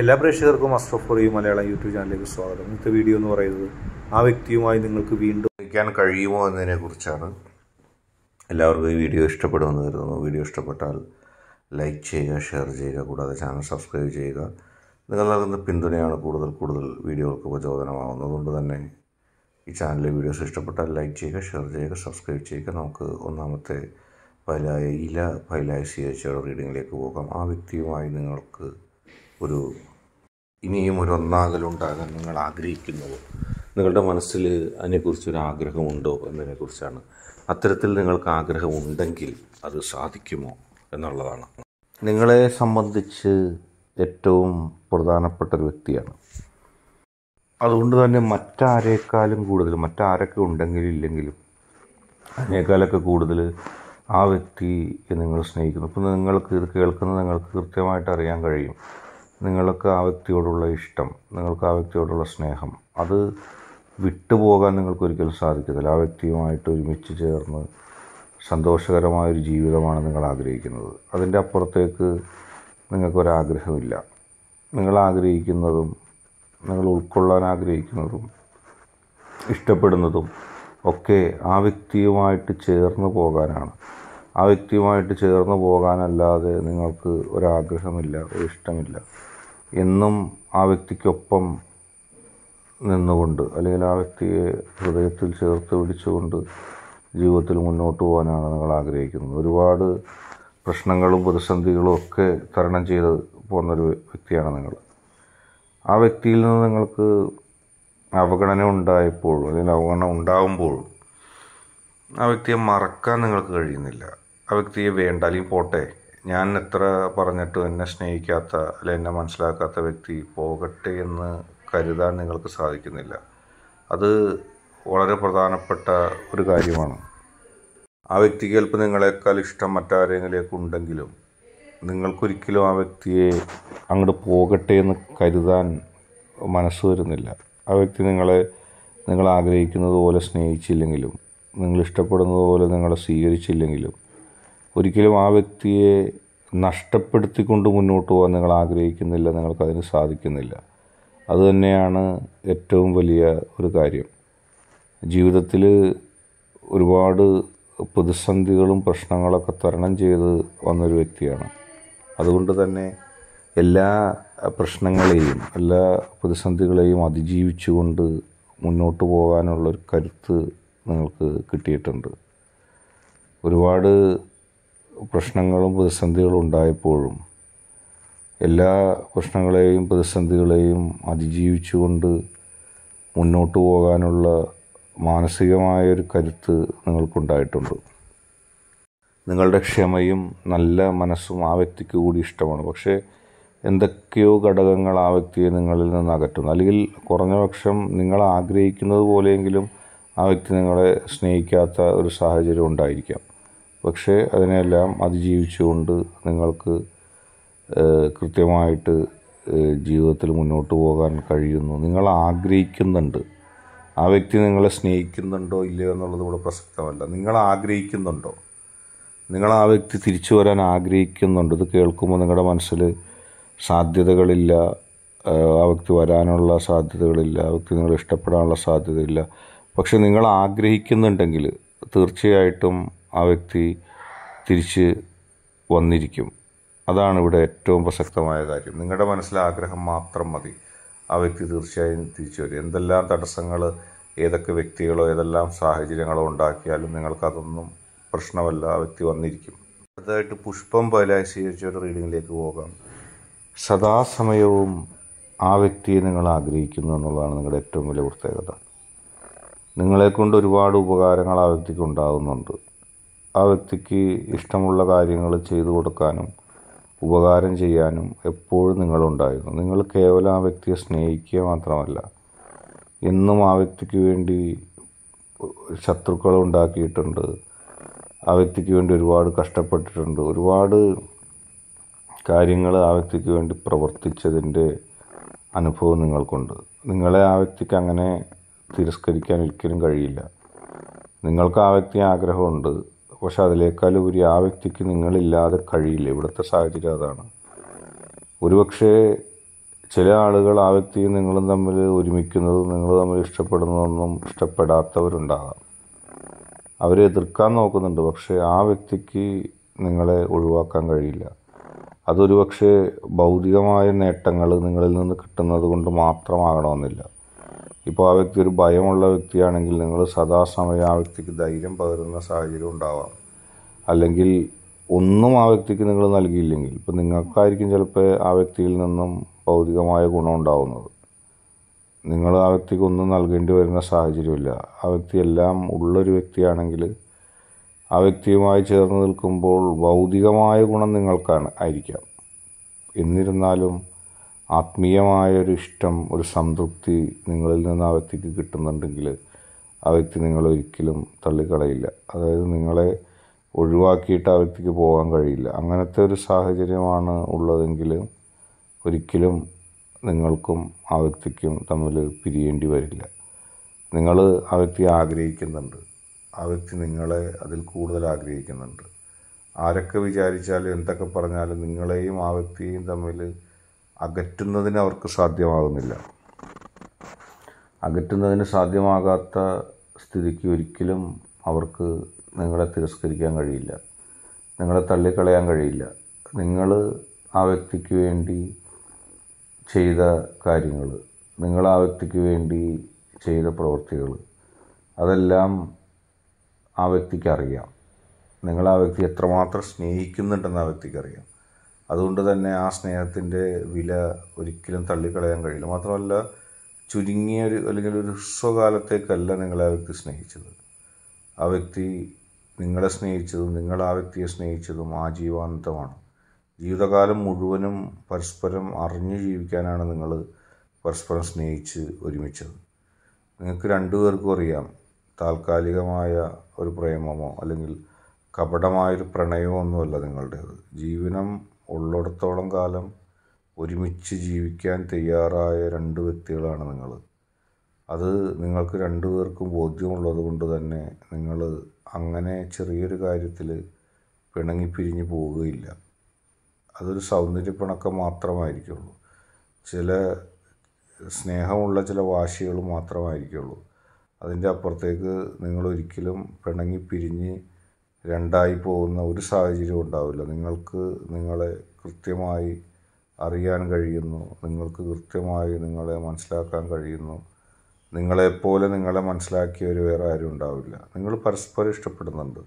എല്ലാ പ്രേക്ഷകർക്കും അസ്ട്രോഫോറിയ മലയാളം യൂട്യൂബ് ചാനലിലേക്ക് സ്വാഗതം ഇന്നത്തെ വീഡിയോ എന്ന് പറയുന്നത് ആ വ്യക്തിയുമായി നിങ്ങൾക്ക് വീണ്ടും വയ്ക്കാൻ കഴിയുമോ എന്നതിനെ കുറിച്ചാണ് എല്ലാവർക്കും ഈ വീഡിയോ ഇഷ്ടപ്പെടുമെന്ന് കരുതുന്നു വീഡിയോ ഇഷ്ടപ്പെട്ടാൽ ലൈക്ക് ചെയ്യുക ഷെയർ ചെയ്യുക കൂടാതെ ചാനൽ സബ്സ്ക്രൈബ് ചെയ്യുക നിങ്ങൾ നൽകുന്ന പിന്തുണയാണ് കൂടുതൽ കൂടുതൽ വീഡിയോകൾക്ക് അതുകൊണ്ട് തന്നെ ഈ ചാനലിലെ വീഡിയോസ് ഇഷ്ടപ്പെട്ടാൽ ലൈക്ക് ചെയ്യുക ഷെയർ ചെയ്യുക സബ്സ്ക്രൈബ് ചെയ്യുക നമുക്ക് ഒന്നാമത്തെ ഫയലായ ഇല ഫയലായ സി എച്ച് റീഡിങ്ങിലേക്ക് പോകാം ആ വ്യക്തിയുമായി നിങ്ങൾക്ക് ഒരു ഇനിയും ഒരു ഒന്നാകലുണ്ടാകാൻ നിങ്ങൾ ആഗ്രഹിക്കുന്നുവോ നിങ്ങളുടെ മനസ്സിൽ അതിനെക്കുറിച്ചൊരു ആഗ്രഹമുണ്ടോ എന്നതിനെക്കുറിച്ചാണ് അത്തരത്തിൽ നിങ്ങൾക്ക് ആഗ്രഹമുണ്ടെങ്കിൽ അത് സാധിക്കുമോ എന്നുള്ളതാണ് നിങ്ങളെ സംബന്ധിച്ച് ഏറ്റവും പ്രധാനപ്പെട്ട ഒരു വ്യക്തിയാണ് അതുകൊണ്ട് തന്നെ മറ്റാരേക്കാളും കൂടുതൽ മറ്റാരൊക്കെ ഉണ്ടെങ്കിലും ഇല്ലെങ്കിലും അതിനേക്കാളൊക്കെ കൂടുതൽ ആ വ്യക്തിയെ നിങ്ങൾ സ്നേഹിക്കുന്നു ഇപ്പം നിങ്ങൾക്ക് ഇത് കേൾക്കുന്നത് നിങ്ങൾക്ക് കൃത്യമായിട്ട് അറിയാൻ കഴിയും നിങ്ങൾക്ക് ആ വ്യക്തിയോടുള്ള ഇഷ്ടം നിങ്ങൾക്ക് ആ വ്യക്തിയോടുള്ള സ്നേഹം അത് വിട്ടുപോകാൻ നിങ്ങൾക്ക് ഒരിക്കലും സാധിക്കത്തില്ല ആ വ്യക്തിയുമായിട്ട് ഒരുമിച്ച് ചേർന്ന് സന്തോഷകരമായൊരു ജീവിതമാണ് നിങ്ങൾ ആഗ്രഹിക്കുന്നത് അതിൻ്റെ അപ്പുറത്തേക്ക് നിങ്ങൾക്കൊരാഗ്രഹമില്ല നിങ്ങൾ ആഗ്രഹിക്കുന്നതും നിങ്ങൾ ഉൾക്കൊള്ളാൻ ആഗ്രഹിക്കുന്നതും ഇഷ്ടപ്പെടുന്നതും ഒക്കെ ആ വ്യക്തിയുമായിട്ട് ചേർന്ന് പോകാനാണ് ആ വ്യക്തിയുമായിട്ട് ചേർന്ന് പോകാനല്ലാതെ നിങ്ങൾക്ക് ഒരാഗ്രഹമില്ല ഒരു ഇഷ്ടമില്ല എന്നും ആ വ്യക്തിക്കൊപ്പം നിന്നുകൊണ്ട് അല്ലെങ്കിൽ ആ വ്യക്തിയെ ഹൃദയത്തിൽ ചേർത്ത് പിടിച്ചുകൊണ്ട് ജീവിതത്തിൽ മുന്നോട്ട് പോകാനാണ് നിങ്ങൾ ആഗ്രഹിക്കുന്നത് ഒരുപാട് പ്രശ്നങ്ങളും പ്രതിസന്ധികളും ഒക്കെ തരണം ചെയ്ത് പോകുന്നൊരു വ്യക്തിയാണ് നിങ്ങൾ ആ വ്യക്തിയിൽ നിന്ന് നിങ്ങൾക്ക് അവഗണന ഉണ്ടായപ്പോൾ അല്ലെങ്കിൽ അവഗണന ഉണ്ടാകുമ്പോൾ ആ വ്യക്തിയെ മറക്കാൻ നിങ്ങൾക്ക് കഴിയുന്നില്ല ആ വ്യക്തിയെ വേണ്ട അല്ലെങ്കിൽ പോട്ടെ ഞാൻ എത്ര പറഞ്ഞിട്ടും എന്നെ സ്നേഹിക്കാത്ത അല്ലെ എന്നെ മനസ്സിലാക്കാത്ത വ്യക്തി പോകട്ടെ എന്ന് കരുതാൻ നിങ്ങൾക്ക് സാധിക്കുന്നില്ല അത് വളരെ പ്രധാനപ്പെട്ട ഒരു കാര്യമാണ് ആ വ്യക്തിക്ക് ചിലപ്പോൾ നിങ്ങളെക്കാൾ ഇഷ്ടം മറ്റാരെങ്കിലേക്ക് ഉണ്ടെങ്കിലും നിങ്ങൾക്കൊരിക്കലും ആ വ്യക്തിയെ അങ്ങോട്ട് പോകട്ടെ എന്ന് കരുതാൻ മനസ്സ് വരുന്നില്ല ആ വ്യക്തി നിങ്ങളെ നിങ്ങൾ ആഗ്രഹിക്കുന്നത് പോലെ സ്നേഹിച്ചില്ലെങ്കിലും നിങ്ങൾ ഇഷ്ടപ്പെടുന്നത് പോലെ നിങ്ങളെ സ്വീകരിച്ചില്ലെങ്കിലും ഒരിക്കലും ആ വ്യക്തിയെ നഷ്ടപ്പെടുത്തിക്കൊണ്ട് മുന്നോട്ട് പോകാൻ നിങ്ങൾ ആഗ്രഹിക്കുന്നില്ല നിങ്ങൾക്കതിന് സാധിക്കുന്നില്ല അതുതന്നെയാണ് ഏറ്റവും വലിയ ഒരു കാര്യം ജീവിതത്തിൽ ഒരുപാട് പ്രതിസന്ധികളും പ്രശ്നങ്ങളൊക്കെ തരണം ചെയ്ത് വന്നൊരു വ്യക്തിയാണ് അതുകൊണ്ട് തന്നെ എല്ലാ പ്രശ്നങ്ങളെയും എല്ലാ പ്രതിസന്ധികളെയും അതിജീവിച്ചുകൊണ്ട് മുന്നോട്ട് പോകാനുള്ളൊരു കരുത്ത് നിങ്ങൾക്ക് കിട്ടിയിട്ടുണ്ട് ഒരുപാട് പ്രശ്നങ്ങളും പ്രതിസന്ധികളും ഉണ്ടായപ്പോഴും എല്ലാ പ്രശ്നങ്ങളെയും പ്രതിസന്ധികളെയും അതിജീവിച്ചുകൊണ്ട് മുന്നോട്ട് പോകാനുള്ള മാനസികമായ ഒരു കരുത്ത് നിങ്ങൾക്കുണ്ടായിട്ടുണ്ട് നിങ്ങളുടെ ക്ഷമയും നല്ല മനസ്സും ആ വ്യക്തിക്ക് കൂടി ഇഷ്ടമാണ് പക്ഷേ എന്തൊക്കെയോ ഘടകങ്ങൾ ആ വ്യക്തിയെ നിങ്ങളിൽ നിന്ന് അകറ്റുന്നു അല്ലെങ്കിൽ കുറഞ്ഞപക്ഷം നിങ്ങൾ ആഗ്രഹിക്കുന്നത് പോലെയെങ്കിലും ആ വ്യക്തി നിങ്ങളെ സ്നേഹിക്കാത്ത ഒരു സാഹചര്യം ഉണ്ടായിരിക്കാം പക്ഷേ അതിനെല്ലാം അതിജീവിച്ചുകൊണ്ട് നിങ്ങൾക്ക് കൃത്യമായിട്ട് ജീവിതത്തിൽ മുന്നോട്ട് പോകാൻ കഴിയുന്നു നിങ്ങൾ ആഗ്രഹിക്കുന്നുണ്ട് ആ വ്യക്തി നിങ്ങളെ സ്നേഹിക്കുന്നുണ്ടോ ഇല്ലയോ എന്നുള്ളത് ഇവിടെ പ്രസക്തമല്ല നിങ്ങൾ ആഗ്രഹിക്കുന്നുണ്ടോ നിങ്ങൾ ആ വ്യക്തി തിരിച്ചു വരാൻ ആഗ്രഹിക്കുന്നുണ്ട് ഇത് കേൾക്കുമ്പോൾ നിങ്ങളുടെ മനസ്സിൽ സാധ്യതകളില്ല ആ വ്യക്തി വരാനുള്ള സാധ്യതകളില്ല ആ വ്യക്തി നിങ്ങൾ ഇഷ്ടപ്പെടാനുള്ള സാധ്യതയില്ല പക്ഷെ നിങ്ങൾ ആഗ്രഹിക്കുന്നുണ്ടെങ്കിൽ തീർച്ചയായിട്ടും ആ വ്യക്തി തിരിച്ച് വന്നിരിക്കും അതാണ് ഇവിടെ ഏറ്റവും പ്രസക്തമായ കാര്യം നിങ്ങളുടെ മനസ്സിലെ ആഗ്രഹം മാത്രം മതി ആ വ്യക്തി തീർച്ചയായും തിരിച്ചു വരും എന്തെല്ലാം തടസ്സങ്ങൾ ഏതൊക്കെ വ്യക്തികളോ ഏതെല്ലാം സാഹചര്യങ്ങളോ ഉണ്ടാക്കിയാലും നിങ്ങൾക്കതൊന്നും പ്രശ്നമല്ല ആ വ്യക്തി വന്നിരിക്കും അടുത്തതായിട്ട് പുഷ്പം പലായി സ്വീകരിച്ചൊരു റീഡിങ്ങിലേക്ക് പോകാം സദാസമയവും ആ വ്യക്തിയെ നിങ്ങൾ ആഗ്രഹിക്കുന്നു എന്നുള്ളതാണ് നിങ്ങളുടെ ഏറ്റവും വലിയ പ്രത്യേകത നിങ്ങളെക്കൊണ്ട് ഒരുപാട് ഉപകാരങ്ങൾ ആ വ്യക്തിക്ക് ഉണ്ടാകുന്നുണ്ട് ആ വ്യക്തിക്ക് ഇഷ്ടമുള്ള കാര്യങ്ങൾ ചെയ്തു കൊടുക്കാനും ഉപകാരം ചെയ്യാനും എപ്പോഴും നിങ്ങളുണ്ടായിരുന്നു നിങ്ങൾ കേവലം ആ വ്യക്തിയെ സ്നേഹിക്കുക മാത്രമല്ല എന്നും ആ വ്യക്തിക്ക് വേണ്ടി ശത്രുക്കൾ ഉണ്ടാക്കിയിട്ടുണ്ട് ആ വ്യക്തിക്ക് വേണ്ടി ഒരുപാട് കഷ്ടപ്പെട്ടിട്ടുണ്ട് ഒരുപാട് കാര്യങ്ങൾ ആ വ്യക്തിക്ക് വേണ്ടി പ്രവർത്തിച്ചതിൻ്റെ അനുഭവം നിങ്ങൾക്കുണ്ട് നിങ്ങളെ ആ വ്യക്തിക്ക് അങ്ങനെ തിരസ്കരിക്കാൻ ഒരിക്കലും കഴിയില്ല നിങ്ങൾക്ക് ആ വ്യക്തി ആഗ്രഹമുണ്ട് പക്ഷെ അതിലേക്കാളുപരി ആ വ്യക്തിക്ക് നിങ്ങളില്ലാതെ കഴിയില്ല ഇവിടുത്തെ സാഹചര്യം അതാണ് ഒരുപക്ഷേ ചില ആളുകൾ ആ വ്യക്തിയും നിങ്ങളും തമ്മിൽ ഒരുമിക്കുന്നതും നിങ്ങൾ തമ്മിൽ ഇഷ്ടപ്പെടുന്നതൊന്നും ഇഷ്ടപ്പെടാത്തവരുണ്ടാകാം അവരെ എതിർക്കാൻ നോക്കുന്നുണ്ട് പക്ഷേ ആ വ്യക്തിക്ക് നിങ്ങളെ ഒഴിവാക്കാൻ കഴിയില്ല അതൊരു പക്ഷേ ഭൗതികമായ നേട്ടങ്ങൾ നിങ്ങളിൽ നിന്ന് കിട്ടുന്നത് കൊണ്ട് മാത്രമാകണമെന്നില്ല ഇപ്പോൾ ആ വ്യക്തി ഒരു ഭയമുള്ള വ്യക്തിയാണെങ്കിൽ നിങ്ങൾ സദാസമയം ആ വ്യക്തിക്ക് ധൈര്യം പകരുന്ന സാഹചര്യം ഉണ്ടാവാം അല്ലെങ്കിൽ ഒന്നും ആ വ്യക്തിക്ക് നിങ്ങൾ നൽകിയില്ലെങ്കിൽ ഇപ്പം നിങ്ങൾക്കായിരിക്കും ചിലപ്പോൾ ആ വ്യക്തിയിൽ നിന്നും ഭൗതികമായ ഗുണം ഉണ്ടാവുന്നത് നിങ്ങൾ ആ വ്യക്തിക്ക് ഒന്നും നൽകേണ്ടി വരുന്ന സാഹചര്യമില്ല ആ വ്യക്തി എല്ലാം ഉള്ളൊരു വ്യക്തിയാണെങ്കിൽ ആ വ്യക്തിയുമായി ചേർന്ന് നിൽക്കുമ്പോൾ ഭൗതികമായ ഗുണം നിങ്ങൾക്കാണ് ആയിരിക്കാം എന്നിരുന്നാലും ആത്മീയമായൊരു ഇഷ്ടം ഒരു സംതൃപ്തി നിങ്ങളിൽ നിന്ന് ആ വ്യക്തിക്ക് കിട്ടുന്നുണ്ടെങ്കിൽ ആ വ്യക്തി നിങ്ങളൊരിക്കലും തള്ളിക്കളയില്ല അതായത് നിങ്ങളെ ഒഴിവാക്കിയിട്ട് ആ വ്യക്തിക്ക് പോകാൻ കഴിയില്ല അങ്ങനത്തെ ഒരു സാഹചര്യമാണ് ഉള്ളതെങ്കിൽ ഒരിക്കലും നിങ്ങൾക്കും ആ വ്യക്തിക്കും തമ്മിൽ പിരിയേണ്ടി വരില്ല നിങ്ങൾ ആ വ്യക്തി ആഗ്രഹിക്കുന്നുണ്ട് ആ വ്യക്തി നിങ്ങളെ അതിൽ കൂടുതൽ ആഗ്രഹിക്കുന്നുണ്ട് ആരൊക്കെ വിചാരിച്ചാലും എന്തൊക്കെ പറഞ്ഞാലും നിങ്ങളെയും ആ വ്യക്തിയെയും തമ്മിൽ അകറ്റുന്നതിന് അവർക്ക് സാധ്യമാകുന്നില്ല അകറ്റുന്നതിന് സാധ്യമാകാത്ത സ്ഥിതിക്ക് ഒരിക്കലും അവർക്ക് നിങ്ങളെ തിരസ്കരിക്കാൻ കഴിയില്ല നിങ്ങളെ തള്ളിക്കളയാൻ കഴിയില്ല നിങ്ങൾ ആ വ്യക്തിക്ക് വേണ്ടി ചെയ്ത കാര്യങ്ങൾ നിങ്ങൾ ആ വ്യക്തിക്ക് വേണ്ടി ചെയ്ത പ്രവൃത്തികൾ അതെല്ലാം ആ വ്യക്തിക്ക് അറിയാം നിങ്ങൾ ആ വ്യക്തി എത്രമാത്രം സ്നേഹിക്കുന്നുണ്ടെന്ന് ആ വ്യക്തിക്ക് അറിയാം അതുകൊണ്ട് തന്നെ ആ സ്നേഹത്തിൻ്റെ വില ഒരിക്കലും തള്ളിക്കളയാൻ കഴിയില്ല മാത്രമല്ല ചുരുങ്ങിയ ഒരു അല്ലെങ്കിൽ ഒരു ഹ്രസ്വകാലത്തേക്കല്ല നിങ്ങളെ ആ വ്യക്തി സ്നേഹിച്ചത് ആ വ്യക്തി നിങ്ങളെ സ്നേഹിച്ചതും നിങ്ങൾ ആ വ്യക്തിയെ സ്നേഹിച്ചതും ആജീവാന്തമാണ് ജീവിതകാലം മുഴുവനും പരസ്പരം അറിഞ്ഞു ജീവിക്കാനാണ് നിങ്ങൾ പരസ്പരം സ്നേഹിച്ച് ഒരുമിച്ചത് നിങ്ങൾക്ക് രണ്ടുപേർക്കും അറിയാം താൽക്കാലികമായ ഒരു പ്രേമമോ അല്ലെങ്കിൽ കപടമായൊരു പ്രണയമോ ഒന്നുമല്ല നിങ്ങളുടേത് ജീവനം ഉള്ളിടത്തോളം കാലം ഒരുമിച്ച് ജീവിക്കാൻ തയ്യാറായ രണ്ട് വ്യക്തികളാണ് നിങ്ങൾ അത് നിങ്ങൾക്ക് രണ്ടു പേർക്കും ബോധ്യമുള്ളത് കൊണ്ട് തന്നെ നിങ്ങൾ അങ്ങനെ ചെറിയൊരു കാര്യത്തിൽ പിണങ്ങിപ്പിരിഞ്ഞു പോവുകയില്ല അതൊരു സൗന്ദര്യപ്പിണക്കം മാത്രമായിരിക്കുള്ളൂ ചില സ്നേഹമുള്ള ചില വാശികൾ മാത്രമായിരിക്കുള്ളൂ അതിൻ്റെ അപ്പുറത്തേക്ക് നിങ്ങളൊരിക്കലും പിണങ്ങി പിരിഞ്ഞ് രണ്ടായി പോകുന്ന ഒരു സാഹചര്യം ഉണ്ടാവില്ല നിങ്ങൾക്ക് നിങ്ങളെ കൃത്യമായി അറിയാൻ കഴിയുന്നു നിങ്ങൾക്ക് കൃത്യമായി നിങ്ങളെ മനസ്സിലാക്കാൻ കഴിയുന്നു നിങ്ങളെപ്പോലെ നിങ്ങളെ മനസ്സിലാക്കിയവർ വേറെ ആരും ഉണ്ടാവില്ല നിങ്ങൾ പരസ്പരം ഇഷ്ടപ്പെടുന്നുണ്ട്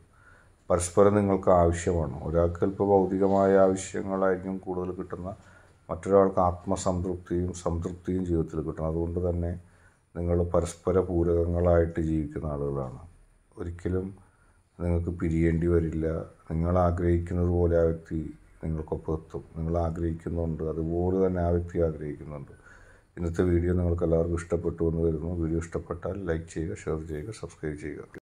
പരസ്പരം നിങ്ങൾക്ക് ആവശ്യമാണ് ഒരാൾക്ക് ഇപ്പോൾ ഭൗതികമായ ആവശ്യങ്ങളായിരിക്കും കൂടുതൽ കിട്ടുന്ന മറ്റൊരാൾക്ക് ആത്മസംതൃപ്തിയും സംതൃപ്തിയും ജീവിതത്തിൽ കിട്ടണം അതുകൊണ്ട് തന്നെ നിങ്ങൾ പരസ്പര പൂരകങ്ങളായിട്ട് ജീവിക്കുന്ന ആളുകളാണ് ഒരിക്കലും നിങ്ങൾക്ക് പിരിയേണ്ടി വരില്ല നിങ്ങൾ ആഗ്രഹിക്കുന്നത് പോലെ ആ വ്യക്തി നിങ്ങൾക്കൊപ്പം എത്തും നിങ്ങൾ ആഗ്രഹിക്കുന്നുണ്ട് അതുപോലെ തന്നെ ആ വ്യക്തി ആഗ്രഹിക്കുന്നുണ്ട് ഇന്നത്തെ വീഡിയോ നിങ്ങൾക്ക് എല്ലാവർക്കും ഇഷ്ടപ്പെട്ടു എന്ന് വരുന്നു വീഡിയോ ഇഷ്ടപ്പെട്ടാൽ ലൈക്ക് ചെയ്യുക ഷെയർ ചെയ്യുക സബ്സ്ക്രൈബ് ചെയ്യുക